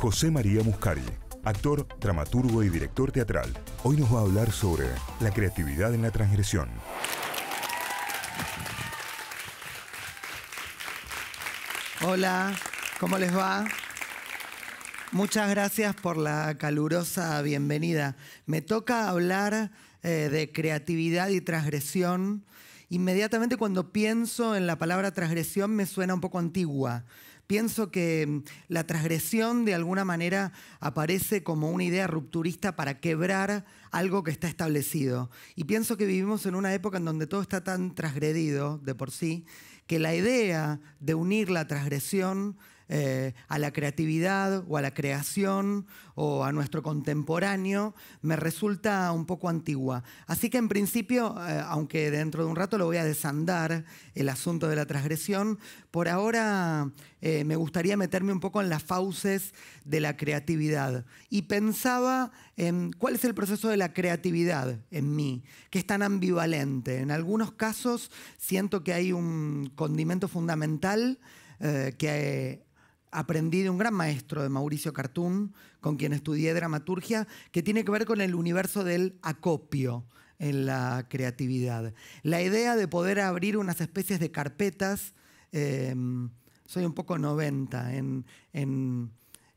José María Muscari, actor, dramaturgo y director teatral, hoy nos va a hablar sobre la creatividad en la transgresión. Hola, ¿cómo les va? Muchas gracias por la calurosa bienvenida. Me toca hablar eh, de creatividad y transgresión. Inmediatamente cuando pienso en la palabra transgresión me suena un poco antigua. Pienso que mm, la transgresión de alguna manera aparece como una idea rupturista para quebrar algo que está establecido. Y pienso que vivimos en una época en donde todo está tan transgredido de por sí que la idea de unir la transgresión eh, a la creatividad o a la creación o a nuestro contemporáneo, me resulta un poco antigua. Así que en principio, eh, aunque dentro de un rato lo voy a desandar, el asunto de la transgresión, por ahora eh, me gustaría meterme un poco en las fauces de la creatividad. Y pensaba en cuál es el proceso de la creatividad en mí, que es tan ambivalente. En algunos casos siento que hay un condimento fundamental que aprendí de un gran maestro, de Mauricio Cartún, con quien estudié dramaturgia, que tiene que ver con el universo del acopio en la creatividad. La idea de poder abrir unas especies de carpetas, em, soy un poco noventa en, en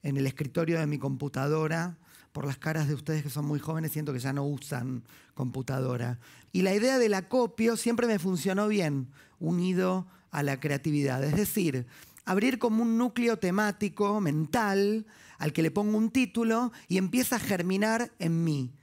el escritorio de mi computadora, por las caras de ustedes que son muy jóvenes, siento que ya no usan computadora. Y la idea del acopio siempre me funcionó bien, unido a la creatividad. Es decir, abrir como un núcleo temático, mental, al que le pongo un título y empieza a germinar en mí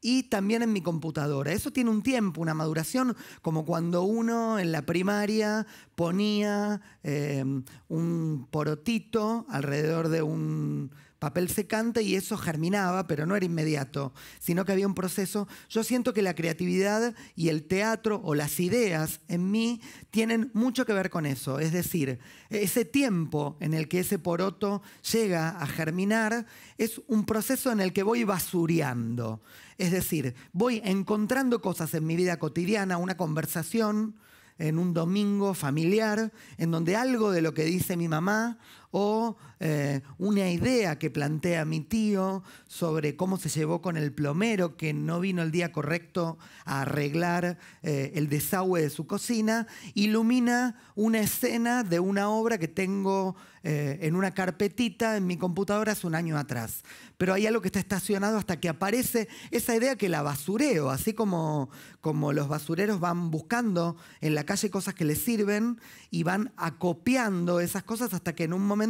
y también en mi computadora. Eso tiene un tiempo, una maduración, como cuando uno en la primaria ponía eh, un porotito alrededor de un papel secante y eso germinaba, pero no era inmediato, sino que había un proceso. Yo siento que la creatividad y el teatro o las ideas en mí tienen mucho que ver con eso, es decir, ese tiempo en el que ese poroto llega a germinar es un proceso en el que voy basureando, es decir, voy encontrando cosas en mi vida cotidiana, una conversación en un domingo familiar, en donde algo de lo que dice mi mamá o eh, una idea que plantea mi tío sobre cómo se llevó con el plomero que no vino el día correcto a arreglar eh, el desagüe de su cocina, ilumina una escena de una obra que tengo eh, en una carpetita en mi computadora hace un año atrás. Pero hay algo que está estacionado hasta que aparece esa idea que la basureo, así como, como los basureros van buscando en la calle cosas que les sirven y van acopiando esas cosas hasta que en un momento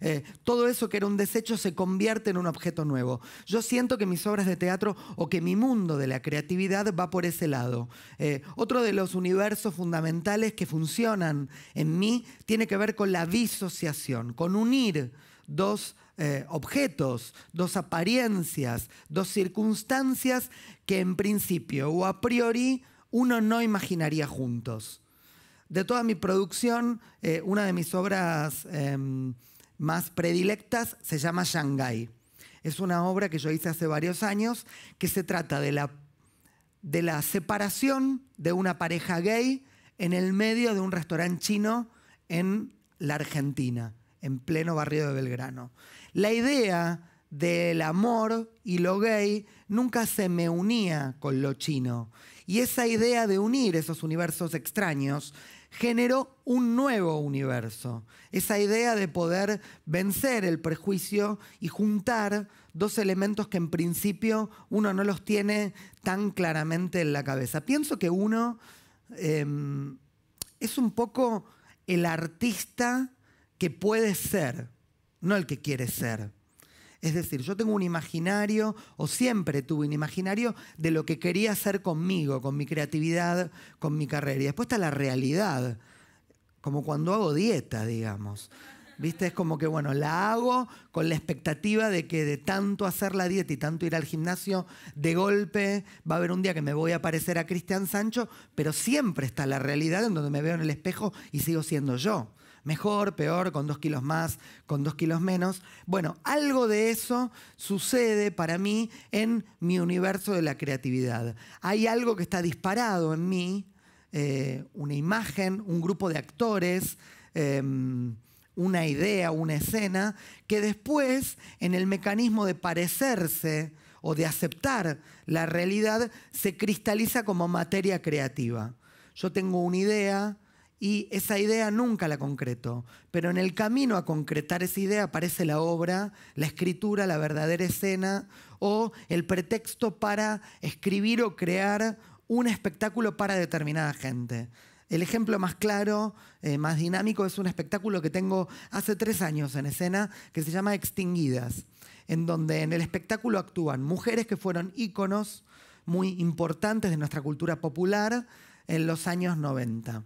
eh, todo eso que era un desecho se convierte en un objeto nuevo. Yo siento que mis obras de teatro o que mi mundo de la creatividad va por ese lado. Eh, otro de los universos fundamentales que funcionan en mí tiene que ver con la disociación, con unir dos eh, objetos, dos apariencias, dos circunstancias que en principio o a priori uno no imaginaría juntos. De toda mi producción, eh, una de mis obras em, más predilectas se llama Shanghai. Es una obra que yo hice hace varios años que se trata de la, de la separación de una pareja gay en el medio de un restaurante chino en la Argentina, en pleno barrio de Belgrano. La idea del amor y lo gay nunca se me unía con lo chino. Y esa idea de unir esos universos extraños generó un nuevo universo. Esa idea de poder vencer el prejuicio y juntar dos elementos que en principio uno no los tiene tan claramente en la cabeza. Pienso que uno em, es un poco el artista que puede ser, no el que quiere ser. Es decir, yo tengo un imaginario, o siempre tuve un imaginario, de lo que quería hacer conmigo, con mi creatividad, con mi carrera. Y después está la realidad, como cuando hago dieta, digamos. ¿Viste? Es como que, bueno, la hago con la expectativa de que de tanto hacer la dieta y tanto ir al gimnasio, de golpe va a haber un día que me voy a parecer a Cristian Sancho, pero siempre está la realidad en donde me veo en el espejo y sigo siendo yo mejor, peor, con dos kilos más, con dos kilos menos. Bueno, algo de eso sucede para mí en mi universo de la creatividad. Hay algo que está disparado en mí, eh, una imagen, un grupo de actores. Em, una idea, una escena, que después en el mecanismo de parecerse o de aceptar la realidad se cristaliza como materia creativa. Yo tengo una idea, y esa idea nunca la concreto, pero en el camino a concretar esa idea aparece la obra, la escritura, la verdadera escena o el pretexto para escribir o crear un espectáculo para determinada gente. El ejemplo más claro, eh, más dinámico, es un espectáculo que tengo hace tres años en escena que se llama Extinguidas, en donde en el espectáculo actúan mujeres que fueron íconos muy importantes de nuestra cultura popular en los años 90.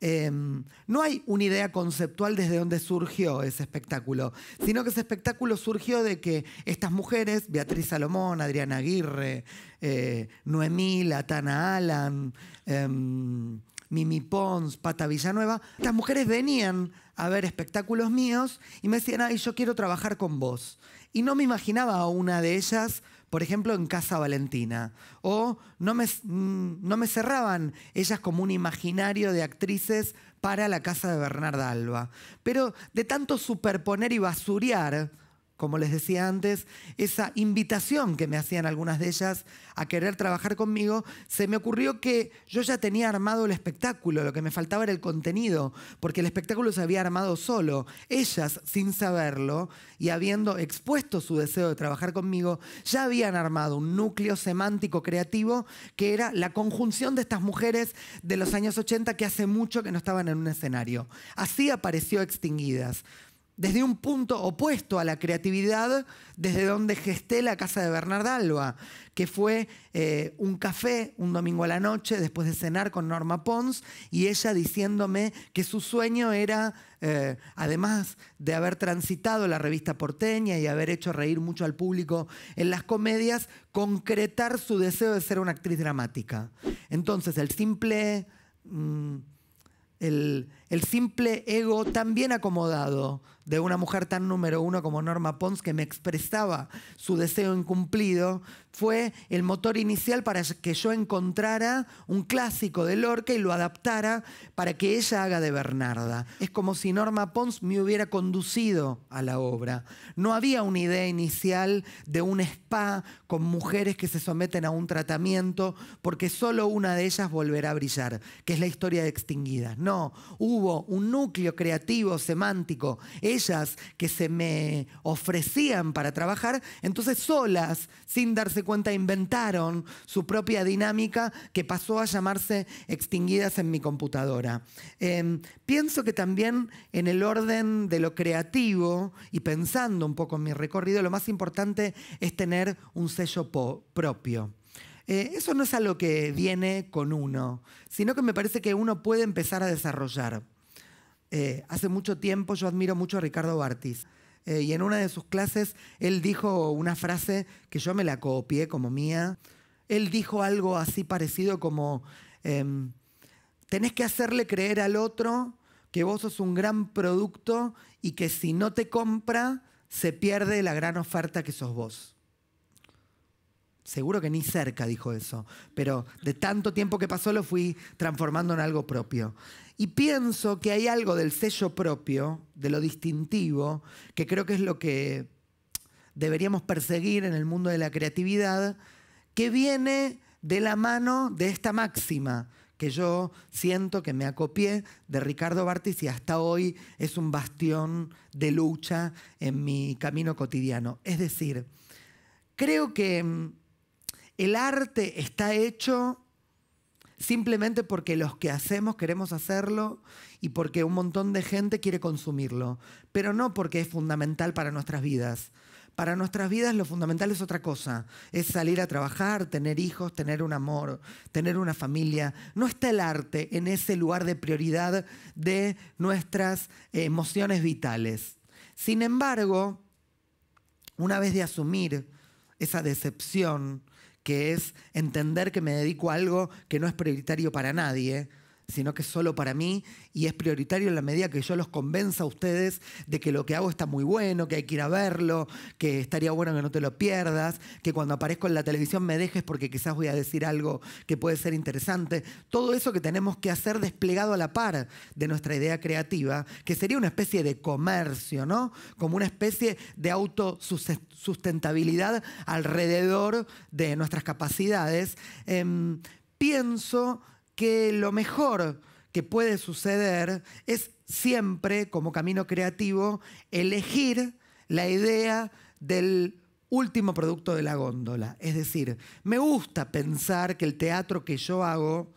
Em, no hay una idea conceptual desde dónde surgió ese espectáculo, sino que ese espectáculo surgió de que estas mujeres, Beatriz Salomón, Adriana Aguirre, eh, Noemí, Latana Alan, em, Mimi Pons, Pata Villanueva, estas mujeres venían a ver espectáculos míos y me decían, ay, yo quiero trabajar con vos. Y no me imaginaba a una de ellas por ejemplo, en Casa Valentina. O mm, no me, cerraban ellas como un imaginario de actrices para la casa de Bernarda Alba. Pero de tanto superponer y basurear como les decía antes, esa invitación que me hacían algunas de ellas a querer trabajar conmigo, se me ocurrió que yo ya tenía armado el espectáculo, lo que me faltaba era el contenido, porque el espectáculo se había armado solo. Ellas, sin saberlo y habiendo expuesto su deseo de trabajar conmigo, ya habían armado un núcleo semántico creativo que era la conjunción de estas mujeres de los años 80 que hace mucho que no estaban en un escenario. Así apareció Extinguidas desde un punto opuesto a la creatividad, desde donde gesté la casa de Bernard Alba, que fue eh, un café un domingo a la noche después de cenar con Norma Pons y ella diciéndome que su sueño era, eh, además de haber transitado la revista porteña y haber hecho reír mucho al público en las comedias, concretar su deseo de ser una actriz dramática. Entonces, el simple... Mm, el, el simple ego tan bien acomodado de una mujer tan número uno como Norma Pons, que me expresaba su deseo incumplido, fue el motor inicial para que yo encontrara un clásico de Lorca y lo adaptara para que ella haga de Bernarda. Es como si Norma Pons me hubiera conducido a la obra. No había una idea inicial de un spa con mujeres que se someten a un tratamiento porque solo una de ellas volverá a brillar, que es la historia de Extinguidas. No, hubo un núcleo creativo, semántico, ellas que se me ofrecían para trabajar, entonces solas, sin darse cuenta, inventaron su propia dinámica que pasó a llamarse extinguidas en mi computadora. Em, pienso que también en el orden de lo creativo y pensando un poco en mi recorrido, lo más importante es tener un sello propio. Eh, eso no es algo que viene con uno, sino que me parece que uno puede empezar a desarrollar. Eh, hace mucho tiempo yo admiro mucho a Ricardo Bartis. Eh, y en una de sus clases él dijo una frase que yo me la copié como mía. Él dijo algo así parecido como, em, tenés que hacerle creer al otro que vos sos un gran producto y que si no te compra, se pierde la gran oferta que sos vos. Seguro que ni cerca dijo eso, pero de tanto tiempo que pasó lo fui transformando en algo propio. Y pienso que hay algo del sello propio, de lo distintivo, que creo que es lo que deberíamos perseguir en el mundo de la creatividad, que viene de la mano de esta máxima que yo siento que me acopié de Ricardo Bartis y hasta hoy es un bastión de lucha en mi camino cotidiano. Es decir, creo que mm, el arte está hecho simplemente porque los que hacemos queremos hacerlo y porque un montón de gente quiere consumirlo, pero no porque es fundamental para nuestras vidas. Para nuestras vidas lo fundamental es otra cosa, es salir a trabajar, tener hijos, tener un amor, tener una familia. No está el arte en ese lugar de prioridad de nuestras emociones vitales. Sin embargo, una vez de asumir esa decepción, que es entender que me dedico a algo que no es prioritario para nadie, sino que es solo para mí y es prioritario en la medida que yo los convenza a ustedes de que lo que hago está muy bueno, que hay que ir a verlo, que estaría bueno que no te lo pierdas, que cuando aparezco en la televisión me dejes porque quizás voy a decir algo que puede ser interesante. Todo eso que tenemos que hacer desplegado a la par de nuestra idea creativa, que sería una especie de comercio, ¿no? Como una especie de autosustentabilidad alrededor de nuestras capacidades. Em, pienso que lo mejor que puede suceder es siempre, como camino creativo, elegir la idea del último producto de la góndola. Es decir, me gusta pensar que el teatro que yo hago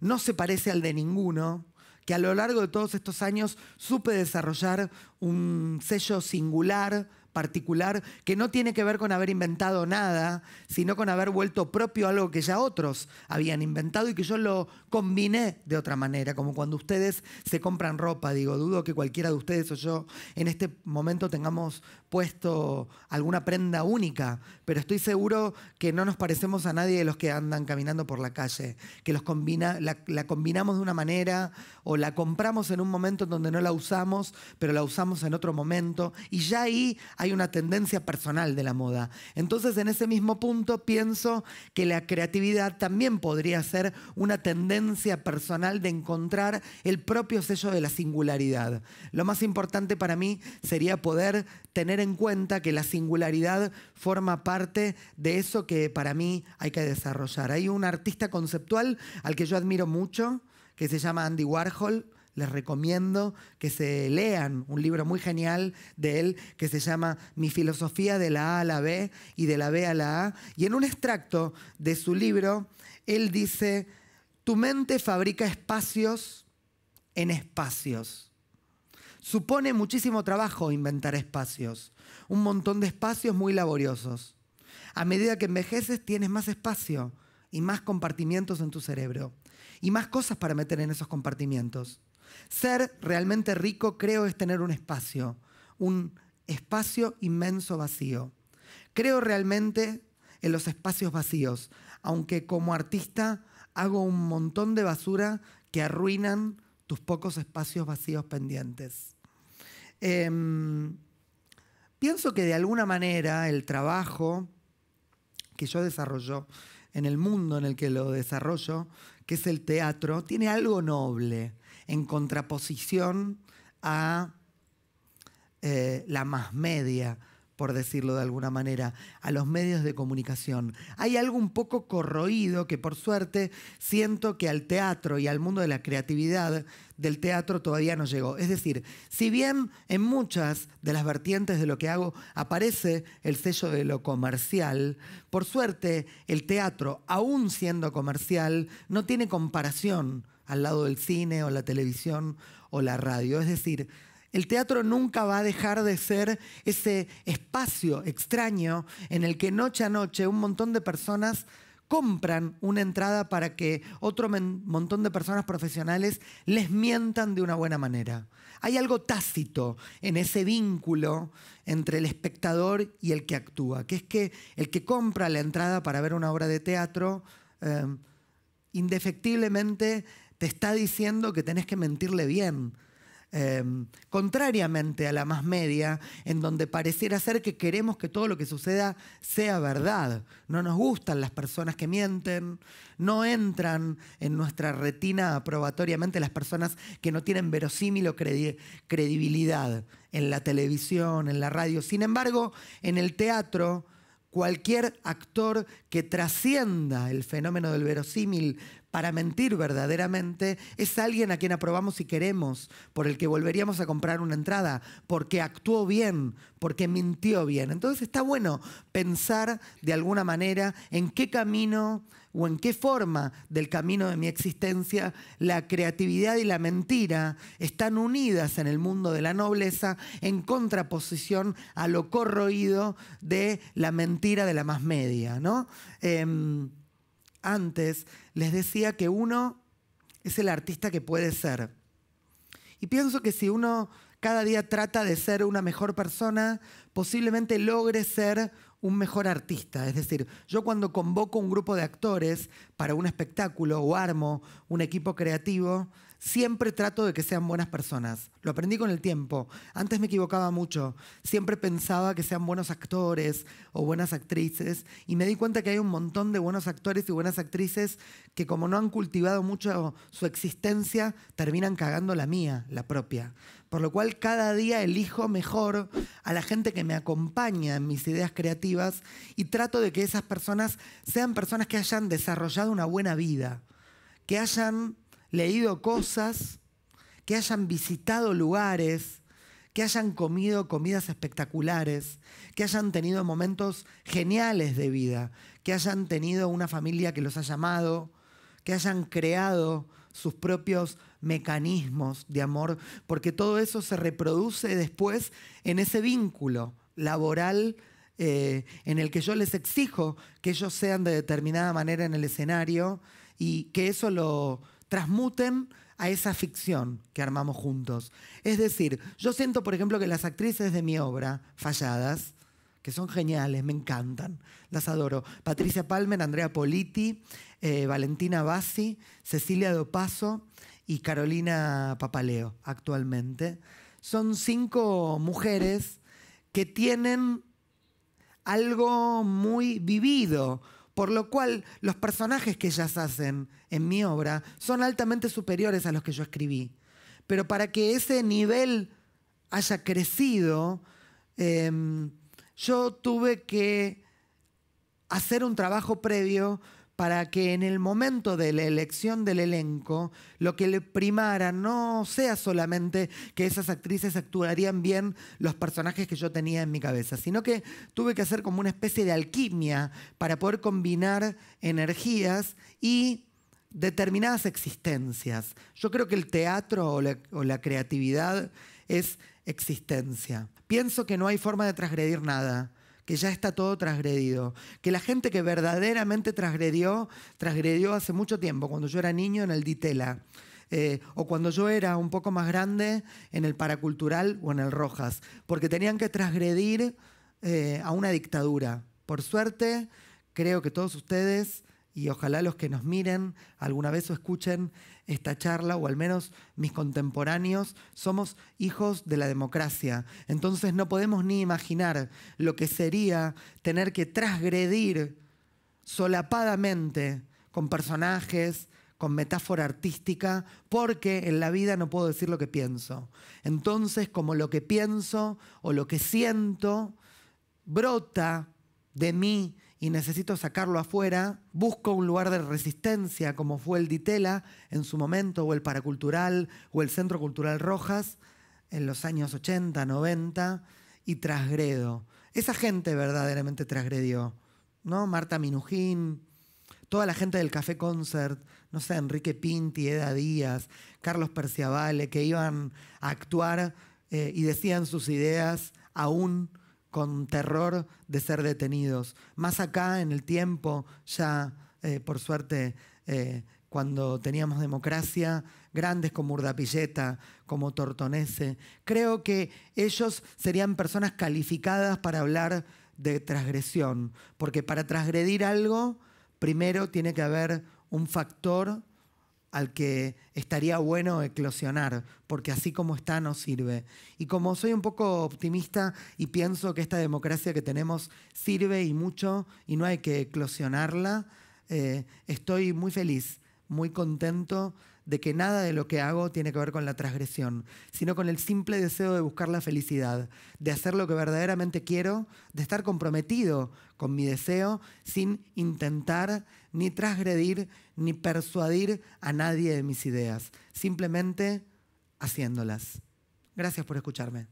no se parece al de ninguno, que a lo largo de todos estos años supe desarrollar un sello singular, particular que no tiene que ver con haber inventado nada, sino con haber vuelto propio algo que ya otros habían inventado y que yo lo combiné de otra manera, como cuando ustedes se compran ropa, digo, dudo que cualquiera de ustedes o yo en este momento tengamos puesto alguna prenda única, pero estoy seguro que no nos parecemos a nadie de los que andan caminando por la calle, que los combina, la, la combinamos de una manera o la compramos en un momento donde no la usamos, pero la usamos en otro momento, y ya ahí hay una tendencia personal de la moda. Entonces, en ese mismo punto, pienso que la creatividad también podría ser una tendencia personal de encontrar el propio sello de la singularidad. Lo más importante para mí sería poder tener en cuenta que la singularidad forma parte de eso que para mí hay que desarrollar. Hay un artista conceptual al que yo admiro mucho, que se llama Andy Warhol. Les recomiendo que se lean un libro muy genial de él que se llama Mi filosofía de la A a la B y de la B a la A. Y en un extracto de su libro, él dice, tu mente fabrica espacios en espacios. Supone muchísimo trabajo inventar espacios, un montón de espacios muy laboriosos. A medida que envejeces tienes más espacio y más compartimientos en tu cerebro y más cosas para meter en esos compartimientos. Ser realmente rico creo es tener un espacio, un espacio inmenso vacío. Creo realmente en los espacios vacíos, aunque como artista hago un montón de basura que arruinan tus pocos espacios vacíos pendientes. Em, pienso que de alguna manera el trabajo que yo desarrollo en el mundo en el que lo desarrollo, que es el teatro, tiene algo noble en contraposición a eh, la más media, por decirlo de alguna manera, a los medios de comunicación. Hay algo un poco corroído que por suerte siento que al teatro y al mundo de la creatividad del teatro todavía no llegó. Es decir, si bien en muchas de las vertientes de lo que hago aparece el sello de lo comercial, por suerte el teatro, aún siendo comercial, no tiene comparación al lado del cine o la televisión o la radio. Es decir, el teatro nunca va a dejar de ser ese espacio extraño en el que noche a noche un montón de personas compran una entrada para que otro montón de personas profesionales les mientan de una buena manera. Hay algo tácito en ese vínculo entre el espectador y el que actúa, que es que el que compra la entrada para ver una obra de teatro, eh, indefectiblemente te está diciendo que tenés que mentirle bien, Em, contrariamente a la más media, en donde pareciera ser que queremos que todo lo que suceda sea verdad. No nos gustan las personas que mienten, no entran en nuestra retina aprobatoriamente las personas que no tienen verosímil o credibilidad en la televisión, en la radio. Sin embargo, en el teatro, cualquier actor que trascienda el fenómeno del verosímil para mentir verdaderamente es alguien a quien aprobamos y queremos, por el que volveríamos a comprar una entrada, porque actuó bien, porque mintió bien. Entonces está bueno pensar de alguna manera en qué camino o en qué forma del camino de mi existencia la creatividad y la mentira están unidas en el mundo de la nobleza en contraposición a lo corroído de la mentira de la más media. ¿no? Em, antes, les decía que uno es el artista que puede ser. Y pienso que si uno cada día trata de ser una mejor persona, posiblemente logre ser un mejor artista. Es decir, yo cuando convoco un grupo de actores para un espectáculo o armo un equipo creativo, Siempre trato de que sean buenas personas. Lo aprendí con el tiempo. Antes me equivocaba mucho. Siempre pensaba que sean buenos actores o buenas actrices. Y me di cuenta que hay un montón de buenos actores y buenas actrices que como no han cultivado mucho su existencia, terminan cagando la mía, la propia. Por lo cual cada día elijo mejor a la gente que me acompaña en mis ideas creativas y trato de que esas personas sean personas que hayan desarrollado una buena vida, que hayan leído cosas, que hayan visitado lugares, que hayan comido comidas espectaculares, que hayan tenido momentos geniales de vida, que hayan tenido una familia que los ha llamado, que hayan creado sus propios mecanismos de amor, porque todo eso se reproduce después en ese vínculo laboral eh, en el que yo les exijo que ellos sean de determinada manera en el escenario y que eso lo, transmuten a esa ficción que armamos juntos. Es decir, yo siento, por ejemplo, que las actrices de mi obra, falladas, que son geniales, me encantan, las adoro. Patricia Palmer, Andrea Politi, eh, Valentina Bassi, Cecilia Dopaso y Carolina Papaleo, actualmente. Son cinco mujeres que tienen algo muy vivido, por lo cual, los personajes que ellas hacen en mi obra son altamente superiores a los que yo escribí. Pero para que ese nivel haya crecido, em, yo tuve que hacer un trabajo previo para que en el momento de la elección del elenco lo que le primara no sea solamente que esas actrices actuarían bien los personajes que yo tenía en mi cabeza, sino que tuve que hacer como una especie de alquimia para poder combinar energías y determinadas existencias. Yo creo que el teatro o la, creatividad es existencia. Pienso que no hay forma de transgredir nada que ya está todo transgredido, que la gente que verdaderamente transgredió, transgredió hace mucho tiempo, cuando yo era niño en el Ditela. Eh, o cuando yo era un poco más grande en el paracultural o en el Rojas, porque tenían que transgredir eh, a una dictadura. Por suerte, creo que todos ustedes y ojalá los que nos miren alguna vez o escuchen esta charla, o al menos mis contemporáneos, somos hijos de la democracia. Entonces no podemos ni imaginar lo que sería tener que transgredir solapadamente con personajes, con metáfora artística, porque en la vida no puedo decir lo que pienso. Entonces, como lo que pienso o lo que siento brota de mí y necesito sacarlo afuera, busco un lugar de resistencia como fue el Ditela en su momento, o el Paracultural, o el Centro Cultural Rojas en los años 80, 90, y trasgredo. Esa gente verdaderamente trasgredió, ¿no? Marta Minujín, toda la gente del Café Concert, no sé, Enrique Pinti, Eda Díaz, Carlos Perciavale, que iban a actuar eh, y decían sus ideas aún con terror de ser detenidos. Más acá en el tiempo, ya eh, por suerte, eh, cuando teníamos democracia, grandes como Urdapilleta, como Tortonese, creo que ellos serían personas calificadas para hablar de transgresión, porque para transgredir algo, primero tiene que haber un factor al que estaría bueno eclosionar, porque así como está no sirve. Y como soy un poco optimista y pienso que esta democracia que tenemos sirve y mucho y no hay que eclosionarla, eh, estoy muy feliz, muy contento de que nada de lo que hago tiene que ver con la transgresión, sino con el simple deseo de buscar la felicidad, de hacer lo que verdaderamente quiero, de estar comprometido con mi deseo sin intentar ni transgredir ni persuadir a nadie de mis ideas, simplemente haciéndolas. Gracias por escucharme.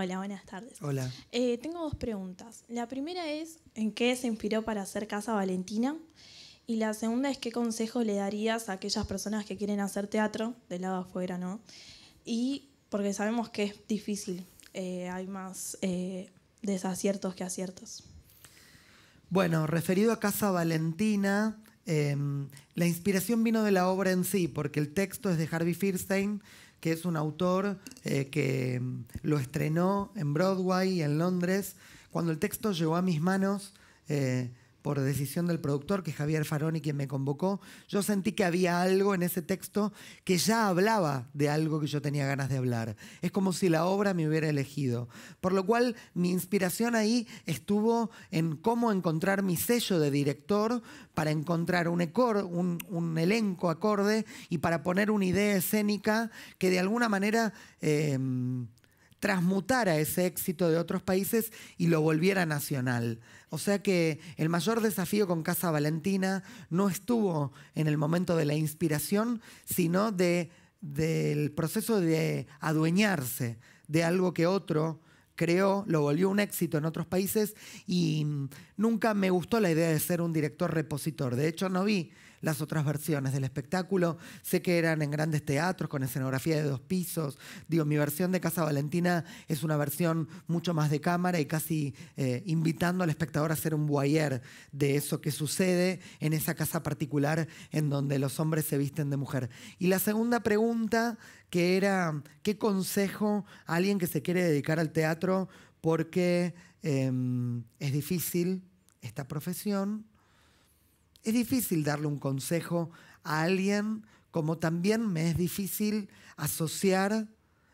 Hola, buenas tardes. Hola. Eh, tengo dos preguntas. La primera es, ¿en qué se inspiró para hacer Casa Valentina? Y la segunda es, ¿qué consejo le darías a aquellas personas que quieren hacer teatro, del lado afuera, no? Y porque sabemos que es difícil, eh, hay más eh, desaciertos que aciertos. Bueno, referido a Casa Valentina, em, la inspiración vino de la obra en sí, porque el texto es de Harvey Firstein, que es un autor eh, que mm, lo estrenó en Broadway, y en Londres. Cuando el texto llegó a mis manos, eh, por decisión del productor, que es Javier Faroni quien me convocó, yo sentí que había algo en ese texto que ya hablaba de algo que yo tenía ganas de hablar. Es como si la obra me hubiera elegido. Por lo cual mi inspiración ahí estuvo en cómo encontrar mi sello de director para encontrar un, elenco acorde y para poner una idea escénica que de alguna manera... Eh, transmutara ese éxito de otros países y lo volviera nacional. O sea que el mayor desafío con Casa Valentina no estuvo en el momento de la inspiración, sino de, del proceso de adueñarse de algo que otro creó, lo volvió un éxito en otros países y nunca me gustó la idea de ser un director repositor. De hecho, no vi las otras versiones del espectáculo. Sé que eran en grandes teatros con escenografía de dos pisos. Digo, mi versión de Casa Valentina es una versión mucho más de cámara y casi eh, invitando al espectador a ser un voyeur de eso que sucede en esa casa particular en donde los hombres se visten de mujer. Y la segunda pregunta, que era, ¿qué consejo a alguien que se quiere dedicar al teatro porque em, es difícil esta profesión? es difícil darle un consejo a alguien, como también me es difícil asociar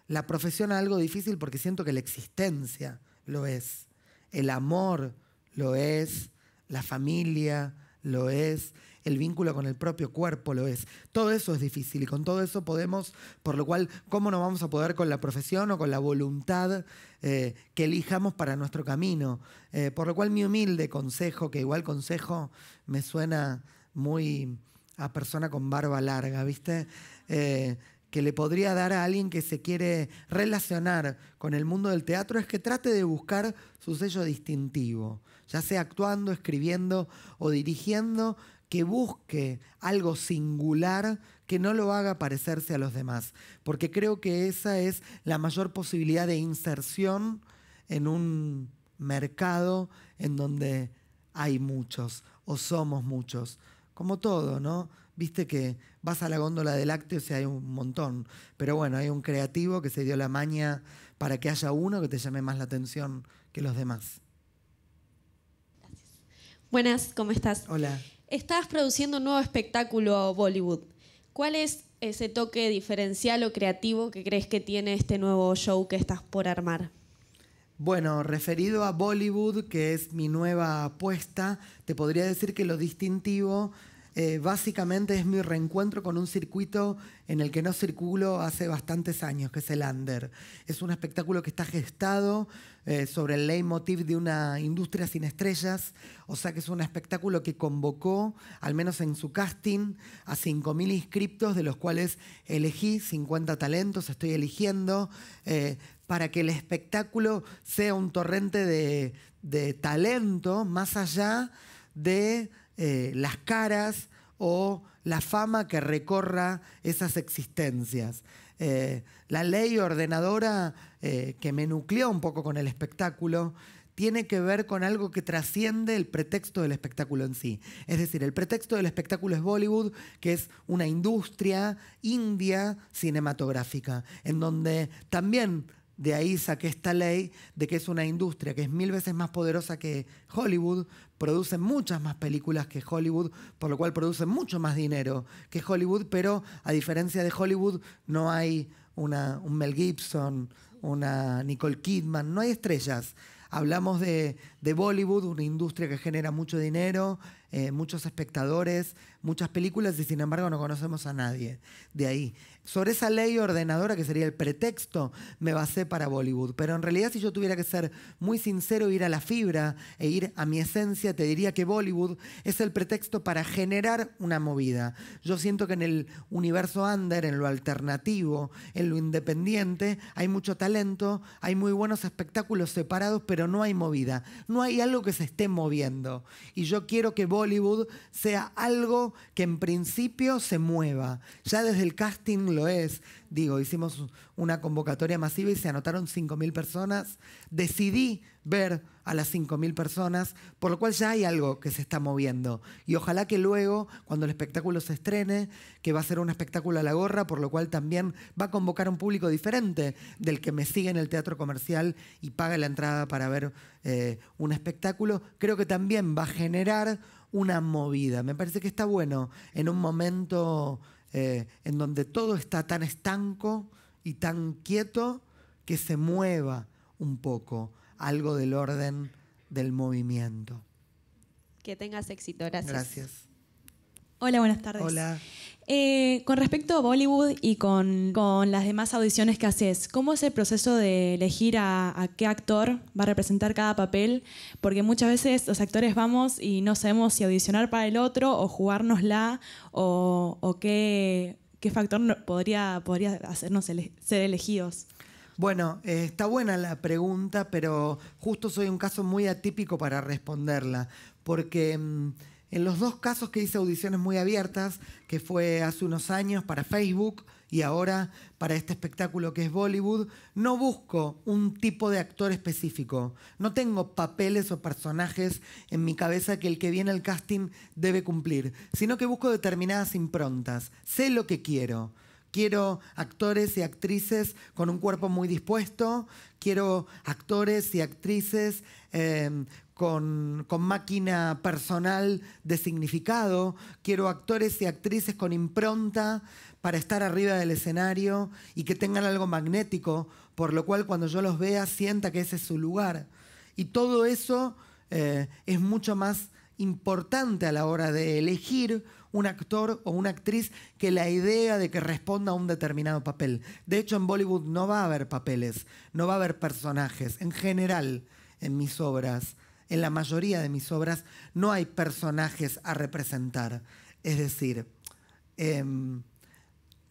la profesión a algo difícil porque siento que la existencia lo es, el amor lo es, la familia lo es, el vínculo con el propio cuerpo lo es. Todo eso es difícil y con todo eso podemos, por lo cual, ¿cómo no vamos a poder con la profesión o con la voluntad eh, que elijamos para nuestro camino? Eh, por lo cual mi humilde consejo, que igual consejo me suena muy a persona con barba larga, ¿viste? Eh, que le podría dar a alguien que se quiere relacionar con el mundo del teatro es que trate de buscar su sello distintivo, ya sea actuando, escribiendo o dirigiendo, que busque algo singular que no lo haga parecerse a los demás, porque creo que esa es la mayor posibilidad de inserción en un mercado en donde hay muchos o somos muchos, como todo, ¿no? Viste que vas a la góndola de lácteos y hay un montón, pero bueno, hay un creativo que se dio la maña para que haya uno que te llame más la atención que los demás. Buenas, ¿cómo estás? Hola. Estás produciendo un nuevo espectáculo Bollywood. ¿Cuál es ese toque diferencial o creativo que crees que tiene este nuevo show que estás por armar? Bueno, referido a Bollywood, que es mi nueva apuesta, te podría decir que lo distintivo eh, básicamente es mi reencuentro con un circuito en el que no circulo hace bastantes años, que es el Under. Es un espectáculo que está gestado eh, sobre el leitmotiv de una industria sin estrellas, o sea que es un espectáculo que convocó, al menos en su casting, a 5.000 inscriptos, de los cuales elegí 50 talentos, estoy eligiendo, eh, para que el espectáculo sea un torrente de talento más allá de eh, las caras o la fama que recorra esas existencias. Eh, la ley ordenadora eh, que me nucleó un poco con el espectáculo tiene que ver con algo que trasciende el pretexto del espectáculo en sí. Es decir, el pretexto del espectáculo es Bollywood, que es una industria india cinematográfica, en donde también de ahí saqué esta ley de que es una industria que es mil veces más poderosa que Hollywood, produce muchas más películas que Hollywood, por lo cual produce mucho más dinero que Hollywood, pero a diferencia de Hollywood no hay un Mel Gibson, una Nicole Kidman, no hay estrellas. Hablamos de, de Bollywood, una industria que genera mucho dinero, eh, muchos espectadores, muchas películas y sin embargo no conocemos a nadie de ahí. Sobre esa ley ordenadora que sería el pretexto, me basé para Bollywood. Pero en realidad si yo tuviera que ser muy sincero, ir a la fibra e ir a mi esencia, te diría que Bollywood es el pretexto para generar una movida. Yo siento que en el universo under, en lo alternativo, en lo independiente, hay mucho talento, hay muy buenos espectáculos separados, pero no hay movida. No hay algo que se esté moviendo. Y yo quiero que Hollywood sea algo que en principio se mueva. Ya desde el casting lo es. Digo, hicimos una convocatoria masiva y se anotaron 5.000 personas. Decidí ver a las 5.000 personas, por lo cual ya hay algo que se está moviendo. Y ojalá que luego, cuando el espectáculo se estrene, que va a ser un espectáculo a la gorra, por lo cual también va a convocar un público diferente del que me sigue en el teatro comercial y paga la entrada para ver eh, un espectáculo, creo que también va a generar una movida. Me parece que está bueno en un momento eh, en donde todo está tan estanco y tan quieto que se mueva un poco algo del orden del movimiento. Que tengas éxito, gracias. Gracias. Hola, buenas tardes. Hola. Eh, con respecto a Bollywood y con, las demás audiciones que haces, ¿cómo es el proceso de elegir a, qué actor va a representar cada papel? Porque muchas veces los actores vamos y no sabemos si audicionar para el otro o jugárnosla o, o qué, qué, factor podría, podría hacernos ser elegidos. Bueno, eh, está buena la pregunta, pero justo soy un caso muy atípico para responderla, porque... Mm, en los dos casos que hice audiciones muy abiertas, que fue hace unos años para Facebook y ahora para este espectáculo que es Bollywood, no busco un tipo de actor específico. No tengo papeles o personajes en mi cabeza que el que viene al casting debe cumplir, sino que busco determinadas improntas. Sé lo que quiero. Quiero actores y actrices con un cuerpo muy dispuesto, quiero actores y actrices eh, con, máquina personal de significado, quiero actores y actrices con impronta para estar arriba del escenario y que tengan algo magnético, por lo cual cuando yo los vea sienta que ese es su lugar. Y todo eso eh, es mucho más importante a la hora de elegir un actor o una actriz que la idea de que responda a un determinado papel. De hecho, en Bollywood no va a haber papeles, no va a haber personajes, en general, en mis obras en la mayoría de mis obras no hay personajes a representar. Es decir, em,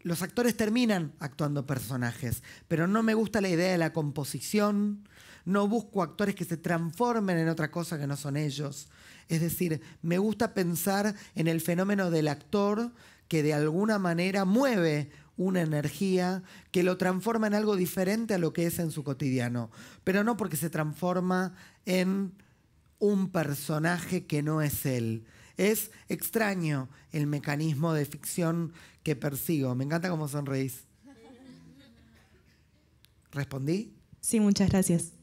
los actores terminan actuando personajes, pero no me gusta la idea de la composición, no busco actores que se transformen en otra cosa que no son ellos. Es decir, me gusta pensar en el fenómeno del actor que de alguna manera mueve una energía que lo transforma en algo diferente a lo que es en su cotidiano, pero no porque se transforma en un personaje que no es él. Es extraño el mecanismo de ficción que persigo. Me encanta cómo sonreís. ¿Respondí? Sí, muchas gracias.